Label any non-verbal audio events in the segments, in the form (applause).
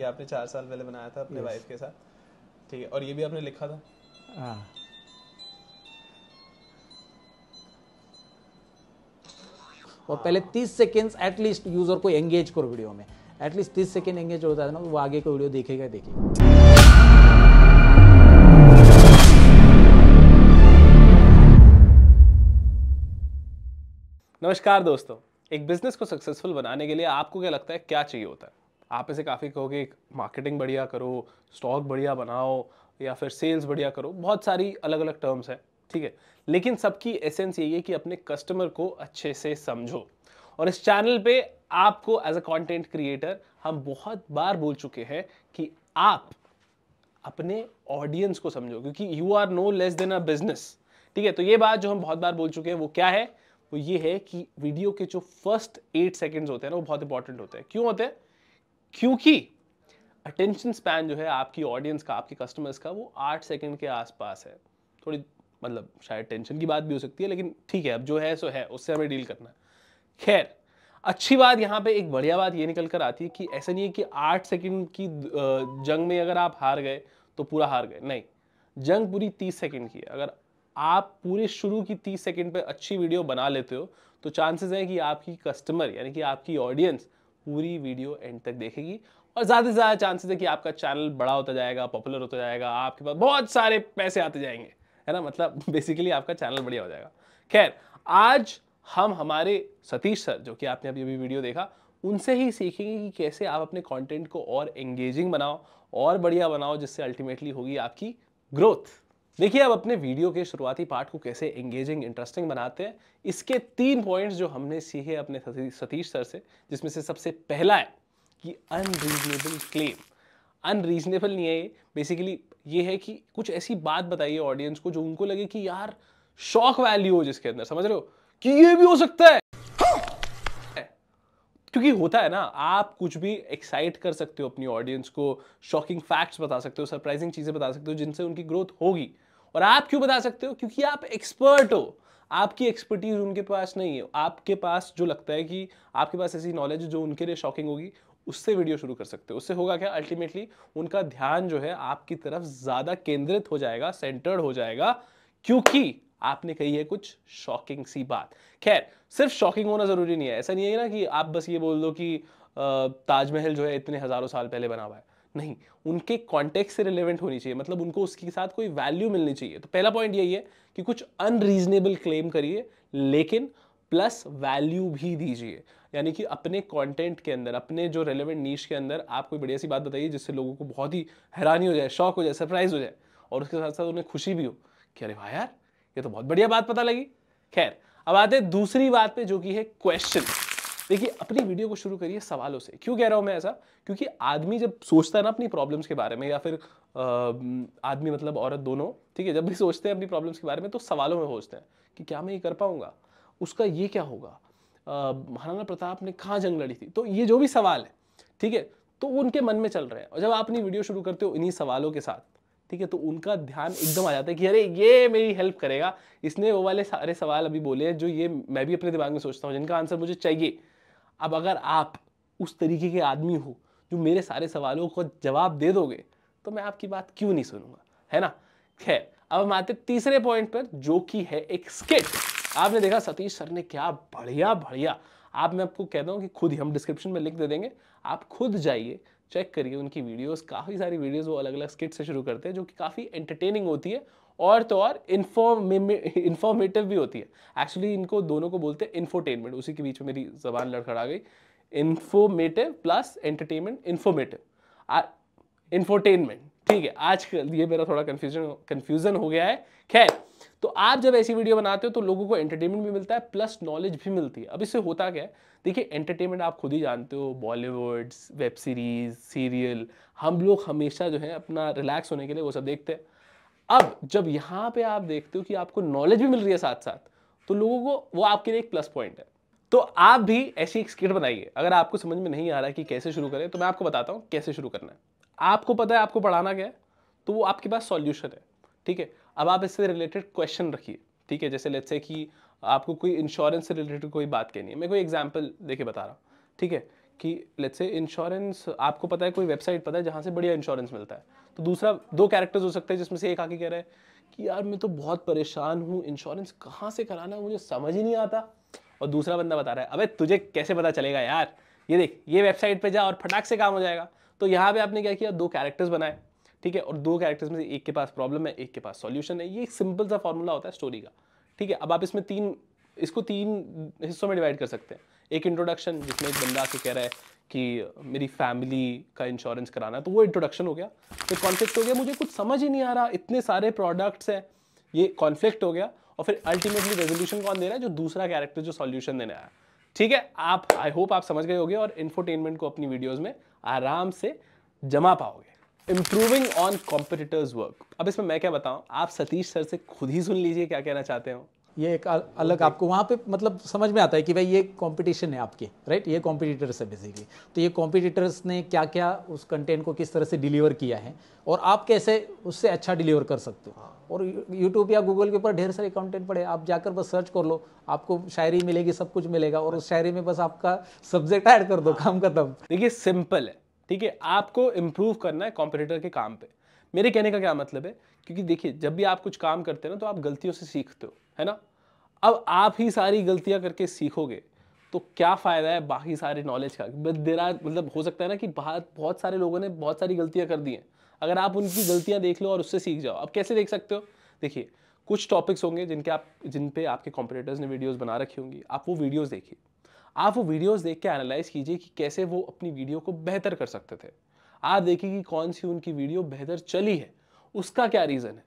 ये आपने चार साल पहले बनाया था अपने वाइफ के साथ ठीक है और ये भी आपने लिखा था हाँ और हाँ। पहले 30 सेकेंड्स एटलीस्ट यूजर को एंगेज करो वीडियो में एटलीस्ट 30 सेकेंड एंगेज होता है ना वो आगे का वीडियो देखेगा देखेगा नमस्कार दोस्तों एक बिजनेस को सक्सेसफुल बनाने के लिए आपको क्या लगता है क्या चाहिए होता है आप इसे काफ़ी कहोगे मार्केटिंग बढ़िया करो स्टॉक बढ़िया बनाओ या फिर सेल्स बढ़िया करो बहुत सारी अलग अलग टर्म्स हैं ठीक है लेकिन सबकी एसेंस यही है कि अपने कस्टमर को अच्छे से समझो और इस चैनल पे आपको एज अ कंटेंट क्रिएटर हम बहुत बार बोल चुके हैं कि आप अपने ऑडियंस को समझो क्योंकि you are no less than a business ठीक है तो ये बात जो हम बहुत बार बोल चुके हैं वो क्या है वो ये है कि वीडियो के जो फर्स्ट एट सेकेंड्स होते हैं ना वो बहुत इंपॉर्टेंट होते हैं क्यों होते हैं क्योंकि अटेंशन स्पैन जो है आपकी ऑडियंस का आपके कस्टमर्स का वो आठ सेकेंड के आसपास है थोड़ी मतलब शायद टेंशन की बात भी हो सकती है लेकिन ठीक है अब जो है सो है उससे हमें डील करना खैर अच्छी बात यहाँ पे एक बढ़िया बात ये निकल कर आती है कि ऐसा नहीं है कि आठ सेकंड की जंग में अगर आप हार गए तो पूरा हार गए नहीं जंग पूरी तीस सेकंड की है अगर आप पूरे शुरू की तीस सेकंड पे अच्छी वीडियो बना लेते हो तो चांसेस हैं कि आपकी कस्टमर यानी कि आपकी ऑडियंस पूरी वीडियो एंड तक देखेगी और ज़्यादा से ज़्यादा चांसेस है कि आपका चैनल बड़ा होता जाएगा पॉपुलर होता जाएगा आपके पास बहुत सारे पैसे आते जाएंगे है ना मतलब बेसिकली (laughs) आपका चैनल बढ़िया हो जाएगा खैर आज हम हमारे सतीश सर जो कि आपने अभी अभी वीडियो देखा उनसे ही सीखेंगे कि कैसे आप अपने कंटेंट को और एंगेजिंग बनाओ और बढ़िया बनाओ जिससे अल्टीमेटली होगी आपकी ग्रोथ देखिए अब अपने वीडियो के शुरुआती पार्ट को कैसे एंगेजिंग इंटरेस्टिंग बनाते हैं इसके तीन पॉइंट्स जो हमने सीखे अपने सतीश सर से जिसमें से सबसे पहला है कि अनरीजनेबल क्लेम अनरीजनेबल नहीं है ये बेसिकली ये है कि कुछ ऐसी बात बताइए ऑडियंस को जो उनको लगे कि यार शॉक वैल्यू हो जिसके अंदर समझ रहे हो कि ये भी हो सकता है क्योंकि होता है ना आप कुछ भी एक्साइट कर सकते हो अपनी ऑडियंस को शॉकिंग फैक्ट्स बता सकते हो सरप्राइजिंग चीज़ें बता सकते हो जिनसे उनकी ग्रोथ होगी और आप क्यों बता सकते हो क्योंकि आप एक्सपर्ट हो आपकी एक्सपर्टीज उनके पास नहीं है आपके पास जो लगता है कि आपके पास ऐसी नॉलेज जो उनके लिए शॉकिंग होगी उससे वीडियो शुरू कर सकते हो उससे होगा क्या अल्टीमेटली उनका ध्यान जो है आपकी तरफ ज़्यादा केंद्रित हो जाएगा सेंटर्ड हो जाएगा क्योंकि आपने कही है कुछ शॉकिंग सी बात खैर सिर्फ शॉकिंग होना ज़रूरी नहीं है ऐसा नहीं है ना कि आप बस ये बोल दो कि ताजमहल जो है इतने हज़ारों साल पहले बना हुआ है नहीं उनके कॉन्टेक्ट से रिलेवेंट होनी चाहिए मतलब उनको उसके साथ कोई वैल्यू मिलनी चाहिए तो पहला पॉइंट यही है कि कुछ अनरीजनेबल क्लेम करिए लेकिन प्लस वैल्यू भी दीजिए यानी कि अपने कंटेंट के अंदर अपने जो रेलेवेंट नीच के अंदर आप कोई बढ़िया सी बात बताइए जिससे लोगों को बहुत ही हैरानी हो जाए शौक हो जाए सरप्राइज हो जाए और उसके साथ साथ उन्हें खुशी भी हो कि अरे भाई यार ये तो बहुत बढ़िया बात पता लगी खैर अब आते हैं दूसरी बात पे जो कि है क्वेश्चन देखिए अपनी वीडियो को शुरू करिए सवालों से क्यों कह रहा हूँ मैं ऐसा क्योंकि आदमी जब सोचता है ना अपनी प्रॉब्लम्स के बारे में या फिर आदमी मतलब औरत दोनों ठीक है जब भी सोचते हैं अपनी प्रॉब्लम्स के बारे में तो सवालों में सोचते हैं कि क्या मैं ये कर पाऊंगा उसका ये क्या होगा महाराणा प्रताप ने कहाँ जंग लड़ी थी तो ये जो भी सवाल है ठीक है तो उनके मन में चल रहे हैं और जब आप अपनी वीडियो शुरू करते हो इन्हीं सवालों के साथ ठीक है तो उनका ध्यान एकदम आ जाता है कि अरे ये मेरी हेल्प करेगा इसने वो वाले सारे सवाल अभी बोले हैं जो ये मैं भी अपने दिमाग में सोचता हूँ जिनका आंसर मुझे चाहिए अब अगर आप उस तरीके के आदमी हो जो मेरे सारे सवालों को जवाब दे दोगे तो मैं आपकी बात क्यों नहीं सुनूंगा है ना खैर अब हम आते तीसरे पॉइंट पर जो कि है एक स्किट आपने देखा सतीश सर ने क्या बढ़िया बढ़िया आप मैं आपको कहता हूँ कि खुद ही हम डिस्क्रिप्शन में लिंक दे देंगे आप खुद जाइए चेक करिए उनकी वीडियोस काफ़ी सारी वीडियोस वो अलग अलग स्किट से शुरू करते हैं जो कि काफ़ी एंटरटेनिंग होती है और तो और इन्फॉर्म इन्फॉर्मेटिव भी होती है एक्चुअली इनको दोनों को बोलते हैं इन्फोटेनमेंट उसी के बीच में मेरी जबान लड़खड़ा गई informative plus entertainment informative infotainment ठीक है आज ये मेरा थोड़ा कन्फ्यूजन कन्फ्यूज़न हो गया है खैर तो आप जब ऐसी वीडियो बनाते हो तो लोगों को एंटरटेनमेंट भी मिलता है प्लस नॉलेज भी मिलती है अब इससे होता क्या है देखिए एंटरटेनमेंट आप खुद ही जानते हो बॉलीवुड वेब सीरीज सीरियल हम लोग हमेशा जो है अपना रिलैक्स होने के लिए वो सब देखते हैं अब जब यहाँ पे आप देखते हो कि आपको नॉलेज भी मिल रही है साथ साथ तो लोगों को वो आपके लिए एक प्लस पॉइंट है तो आप भी ऐसी एक स्किट बनाइए अगर आपको समझ में नहीं आ रहा कि कैसे शुरू करें तो मैं आपको बताता हूँ कैसे शुरू करना है आपको पता है आपको पढ़ाना क्या है तो वो आपके पास सॉल्यूशन है ठीक है अब आप इससे रिलेटेड क्वेश्चन रखिए ठीक है जैसे लेट्स से कि आपको कोई इंश्योरेंस से रिलेटेड कोई बात कहनी है मैं कोई एग्जाम्पल देके बता रहा हूँ ठीक है कि लेट्स से इंश्योरेंस आपको पता है कोई वेबसाइट पता है जहाँ से बढ़िया इंश्योरेंस मिलता है तो दूसरा दो कैरेक्टर्स हो सकते हैं जिसमें से एक आके कह रहा है कि यार मैं तो बहुत परेशान हूँ इंश्योरेंस कहाँ से कराना है मुझे समझ ही नहीं आता और दूसरा बंदा बता रहा है अबे तुझे कैसे पता चलेगा यार ये देख ये वेबसाइट पे जा और फटाक से काम हो जाएगा तो यहाँ पे आपने क्या किया दो कैरेक्टर्स बनाए ठीक है और दो कैरेक्टर्स में से एक के पास प्रॉब्लम है एक के पास सॉल्यूशन है ये एक सिंपल सा फॉर्मूला होता है स्टोरी का ठीक है अब आप इसमें तीन इसको तीन हिस्सों में डिवाइड कर सकते हैं एक इंट्रोडक्शन जिसमें एक बंदा आके कह रहा है कि मेरी फैमिली का इंश्योरेंस कराना है तो वो इंट्रोडक्शन हो गया फिर कॉन्फ्लिक्ट हो गया मुझे कुछ समझ ही नहीं आ रहा इतने सारे प्रोडक्ट्स हैं ये कॉन्फ्लिक्ट हो गया और फिर अल्टीमेटली रेजोल्यूशन कौन दे रहा है जो दूसरा कैरेक्टर जो सॉल्यूशन देने आया ठीक है आप आई होप आप समझ गए होगे और इन्फोटेनमेंट को अपनी वीडियोज़ में आराम से जमा पाओगे इम्प्रूविंग ऑन कॉम्पिटिटर्स वर्क अब इसमें मैं क्या बताऊं आप सतीश सर से खुद ही सुन लीजिए क्या कहना चाहते हो ये एक अलग okay. आपको वहाँ पे मतलब समझ में आता है कि भाई ये कंपटीशन है आपके राइट ये कॉम्पिटिटर्स है बेसिकली तो ये कॉम्पिटिटर्स ने क्या क्या उस कंटेंट को किस तरह से डिलीवर किया है और आप कैसे उससे अच्छा डिलीवर कर सकते हो और यूट्यूब या गूगल के ऊपर ढेर सारे कंटेंट पड़े आप जाकर बस सर्च कर लो आपको शायरी मिलेगी सब कुछ मिलेगा और उस शायरी में बस आपका सब्जेक्ट ऐड कर दो हाँ। काम खत्म देखिए सिंपल है ठीक है आपको इम्प्रूव करना है कॉम्पिटिटर के काम पे मेरे कहने का क्या मतलब है क्योंकि देखिए जब भी आप कुछ काम करते हैं ना तो आप गलतियों से सीखते हो है ना अब आप ही सारी गलतियां करके सीखोगे तो क्या फ़ायदा है बाकी सारे नॉलेज का देरा मतलब हो सकता है ना कि बहुत बहुत सारे लोगों ने बहुत सारी गलतियाँ कर दी हैं अगर आप उनकी गलतियाँ देख लो और उससे सीख जाओ अब कैसे देख सकते हो देखिए कुछ टॉपिक्स होंगे जिनके आप जिन पे आपके कॉम्पिटेटर्स ने वीडियोस बना रखी होंगी आप वो वीडियोस देखिए आप वो वीडियोस देख के एनालाइज कीजिए कि कैसे वो अपनी वीडियो को बेहतर कर सकते थे आप देखिए कि कौन सी उनकी वीडियो बेहतर चली है उसका क्या रीज़न है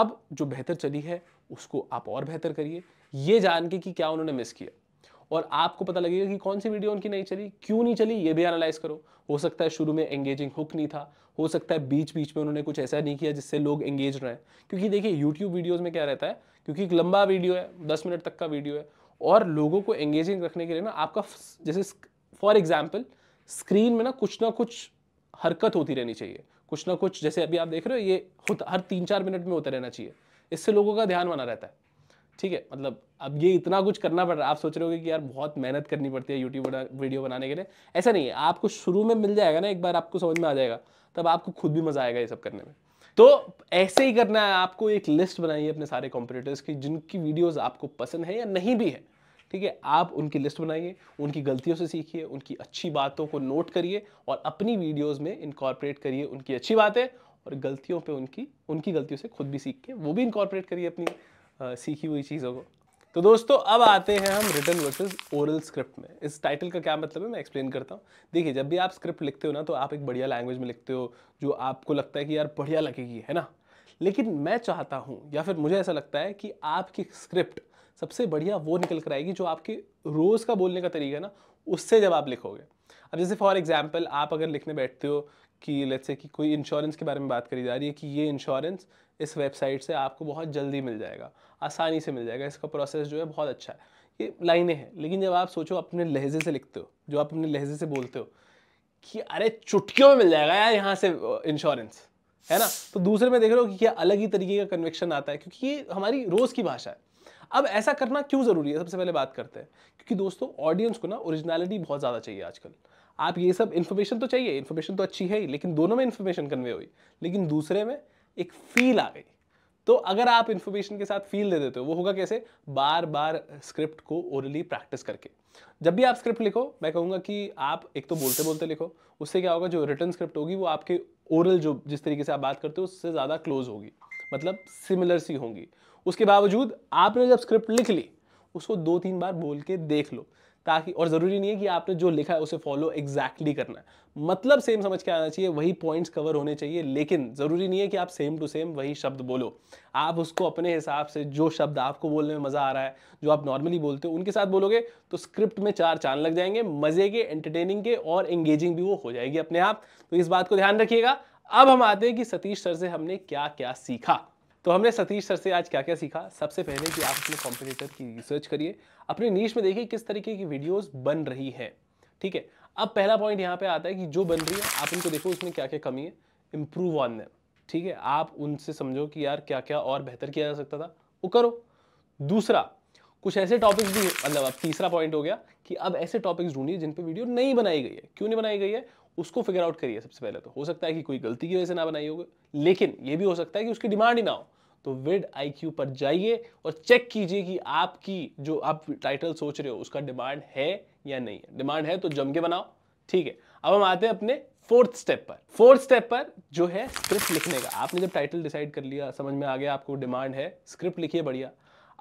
अब जो बेहतर चली है उसको आप और बेहतर करिए ये जान के कि क्या उन्होंने मिस किया और आपको पता लगेगा कि कौन सी वीडियो उनकी नहीं चली क्यों नहीं चली ये भी एनालाइज करो हो सकता है शुरू में एंगेजिंग हुक नहीं था हो सकता है बीच बीच में उन्होंने कुछ ऐसा नहीं किया जिससे लोग एंगेज रहे क्योंकि देखिए यूट्यूब वीडियोज़ में क्या रहता है क्योंकि एक लंबा वीडियो है दस मिनट तक का वीडियो है और लोगों को एंगेजिंग रखने के लिए ना आपका जैसे फॉर एग्जाम्पल स्क्रीन में ना कुछ ना कुछ हरकत होती रहनी चाहिए कुछ ना कुछ जैसे अभी आप देख रहे हो ये हर तीन चार मिनट में होता रहना चाहिए इससे लोगों का ध्यान बना रहता है ठीक है मतलब अब ये इतना कुछ करना पड़ रहा है आप सोच रहे होगे कि यार बहुत मेहनत करनी पड़ती है यूट्यूब बना वीडियो बनाने के लिए ऐसा नहीं है आपको शुरू में मिल जाएगा ना एक बार आपको समझ में आ जाएगा तब आपको खुद भी मज़ा आएगा ये सब करने में तो ऐसे ही करना है आपको एक लिस्ट बनाइए अपने सारे कॉम्पिटिटर्स की जिनकी वीडियोस आपको पसंद है या नहीं भी है ठीक है आप उनकी लिस्ट बनाइए उनकी गलतियों से सीखिए उनकी अच्छी बातों को नोट करिए और अपनी वीडियोस में इनकॉर्पोरेट करिए उनकी अच्छी बातें और गलतियों पे उनकी उनकी गलतियों से खुद भी सीख के वो भी इनकॉर्पोरेट करिए अपनी आ, सीखी हुई चीज़ों को तो दोस्तों अब आते हैं हम रिटर्न वर्सेज ओरल स्क्रिप्ट में इस टाइटल का क्या मतलब है मैं एक्सप्लेन करता हूँ देखिए जब भी आप स्क्रिप्ट लिखते हो ना तो आप एक बढ़िया लैंग्वेज में लिखते हो जो आपको लगता है कि यार बढ़िया लगेगी है ना लेकिन मैं चाहता हूँ या फिर मुझे ऐसा लगता है कि आपकी स्क्रिप्ट सबसे बढ़िया वो निकल कर आएगी जो आपके रोज़ का बोलने का तरीका है ना उससे जब आप लिखोगे अब जैसे फॉर एग्जाम्पल आप अगर लिखने बैठते हो कि लेट्स से कि कोई इंश्योरेंस के बारे में बात करी जा रही है कि ये इंश्योरेंस इस वेबसाइट से आपको बहुत जल्दी मिल जाएगा आसानी से मिल जाएगा इसका प्रोसेस जो है बहुत अच्छा है ये लाइनें हैं लेकिन जब आप सोचो अपने लहजे से लिखते हो जो आप अपने लहजे से बोलते हो कि अरे चुटकियों में मिल जाएगा यार यहाँ से इंश्योरेंस है ना तो दूसरे में देख रहे हो कि क्या अलग ही तरीके का कन्वेक्शन आता है क्योंकि ये हमारी रोज़ की भाषा है अब ऐसा करना क्यों ज़रूरी है सबसे पहले बात करते हैं क्योंकि दोस्तों ऑडियंस को ना ओरिजिनलिटी बहुत ज़्यादा चाहिए आजकल आप ये सब इन्फॉर्मेशन तो चाहिए इन्फॉर्मेशन तो अच्छी है ही लेकिन दोनों में इन्फॉर्मेशन कन्वे हुई लेकिन दूसरे में एक फील आ गई तो अगर आप इन्फॉर्मेशन के साथ फील दे देते हो वो होगा कैसे बार बार स्क्रिप्ट को ओरली प्रैक्टिस करके जब भी आप स्क्रिप्ट लिखो मैं कहूँगा कि आप एक तो बोलते बोलते लिखो उससे क्या होगा जो रिटर्न स्क्रिप्ट होगी वो आपके ओरल जो जिस तरीके से आप बात करते हो उससे ज़्यादा क्लोज होगी मतलब सिमिलर सी होंगी उसके बावजूद आपने जब स्क्रिप्ट लिख ली उसको दो तीन बार बोल के देख लो ताकि और ज़रूरी नहीं है कि आपने जो लिखा है उसे फॉलो एग्जैक्टली exactly करना है मतलब सेम समझ के आना चाहिए वही पॉइंट्स कवर होने चाहिए लेकिन ज़रूरी नहीं है कि आप सेम टू सेम वही शब्द बोलो आप उसको अपने हिसाब से जो शब्द आपको बोलने में मज़ा आ रहा है जो आप नॉर्मली बोलते हो उनके साथ बोलोगे तो स्क्रिप्ट में चार चांद लग जाएंगे मज़े के एंटरटेनिंग के और एंगेजिंग भी वो हो जाएगी अपने आप तो इस बात को ध्यान रखिएगा अब हम आते हैं कि सतीश सर से हमने क्या क्या सीखा तो हमने सतीश सर से आज क्या क्या सीखा सबसे पहले कि आप अपने कॉम्पिटिटर की रिसर्च करिए अपने नीच में देखिए किस तरीके की वीडियोस बन रही है ठीक है अब पहला पॉइंट यहाँ पे आता है कि जो बन रही है आप उनको देखो उसमें क्या क्या कमी है इम्प्रूव ऑन दैम ठीक है आप उनसे समझो कि यार क्या क्या और बेहतर किया जा सकता था वो करो दूसरा कुछ ऐसे टॉपिक्स भी मतलब अब तीसरा पॉइंट हो गया कि अब ऐसे टॉपिक्स ढूंढिए जिन पे वीडियो नहीं बनाई गई है क्यों नहीं बनाई गई है उसको फिगर आउट करिए सबसे पहले तो हो सकता है कि कोई गलती की वजह से ना बनाई होगी लेकिन ये भी हो सकता है कि उसकी डिमांड ही ना हो तो विड आई पर जाइए और चेक कीजिए कि आपकी जो आप टाइटल सोच रहे हो उसका डिमांड है या नहीं है डिमांड है तो जम के बनाओ ठीक है अब हम आते हैं अपने फोर्थ स्टेप पर फोर्थ स्टेप पर जो है स्क्रिप्ट लिखने का आपने जब टाइटल डिसाइड कर लिया समझ में आ गया आपको डिमांड है स्क्रिप्ट लिखिए बढ़िया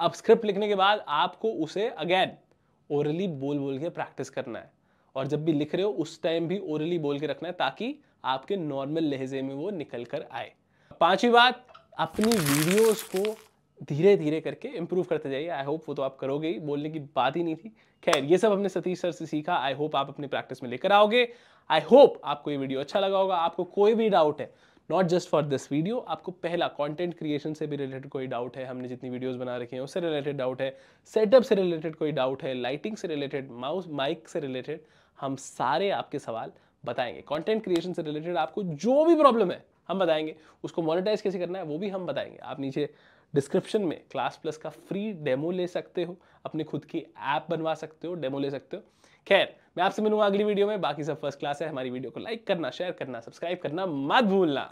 अब स्क्रिप्ट लिखने के बाद आपको उसे अगेन ओरली बोल बोल के प्रैक्टिस करना है और जब भी लिख रहे हो उस टाइम भी ओरली बोल के रखना है ताकि आपके नॉर्मल लहजे में वो निकल कर आए पांचवी बात अपनी वीडियोस को धीरे धीरे करके इम्प्रूव करते जाइए आई होप वो तो आप करोगे ही बोलने की बात ही नहीं थी खैर ये सब हमने सतीश सर से सीखा आई होप आप अपने प्रैक्टिस में लेकर आओगे आई होप आपको ये वीडियो अच्छा लगा होगा आपको कोई भी डाउट है not just for this video आपको पहला कॉन्टेंट क्रिएशन से भी रिलेटेड कोई डाउट है हमने जितनी वीडियोज बना रखी हैं उससे रिलेटेड डाउट है सेटअप से रिलेटेड कोई डाउट है लाइटिंग से रिलेटेड माउस माइक से रिलेटेड हम सारे आपके सवाल बताएंगे कंटेंट क्रिएशन से रिलेटेड आपको जो भी प्रॉब्लम है हम बताएंगे उसको मोनिटाइज कैसे करना है वो भी हम बताएंगे आप नीचे डिस्क्रिप्शन में क्लास प्लस का फ्री डेमो ले सकते हो अपनी खुद की ऐप बनवा सकते हो डेमो ले सकते हो खैर मैं आपसे मिलूंगा अगली वीडियो में बाकी सब फर्स्ट क्लास है हमारी वीडियो को लाइक करना शेयर करना सब्सक्राइब करना मत भूलना